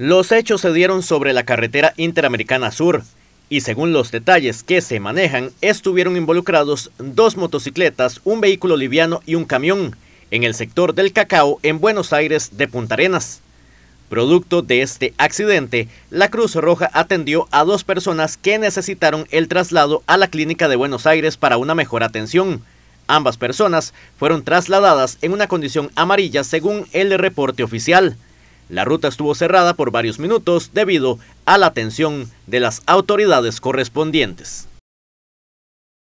Los hechos se dieron sobre la carretera interamericana sur y según los detalles que se manejan, estuvieron involucrados dos motocicletas, un vehículo liviano y un camión en el sector del cacao en Buenos Aires de Punta Arenas. Producto de este accidente, la Cruz Roja atendió a dos personas que necesitaron el traslado a la clínica de Buenos Aires para una mejor atención. Ambas personas fueron trasladadas en una condición amarilla según el reporte oficial. La ruta estuvo cerrada por varios minutos debido a la atención de las autoridades correspondientes.